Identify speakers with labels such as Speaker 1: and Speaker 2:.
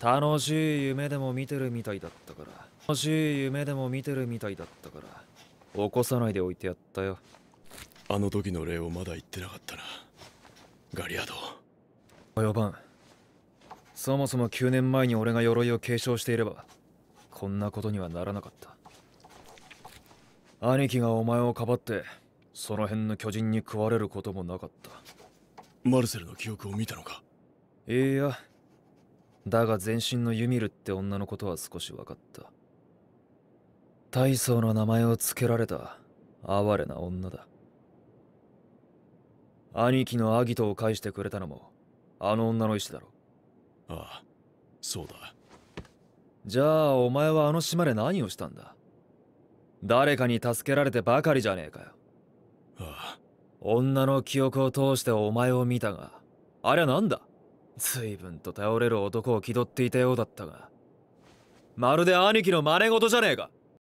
Speaker 1: 楽しい夢でも見てるみたいだったから楽しい夢でも見てるみたいだったから起こさないでおいてやったよあの時の礼をまだ言ってなかったなガリアード及ばんそもそも9年前に俺が鎧を継承していればこんなことにはならなかった兄貴がお前をかばってその辺の巨人に食われることもなかったマルセルの記憶を見たのかいいやだが全身のユミルって女のことは少し分かった大層の名前を付けられた哀れな女だ兄貴のアギトを返してくれたのもあの女の意志だろああそうだじゃあお前はあの島で何をしたんだ誰かに助けられてばかりじゃねえかよああ女の記憶を通してお前を見たがあれは何だ随分と倒れる男を気取っていたようだったがまるで兄貴の真似事じゃねえか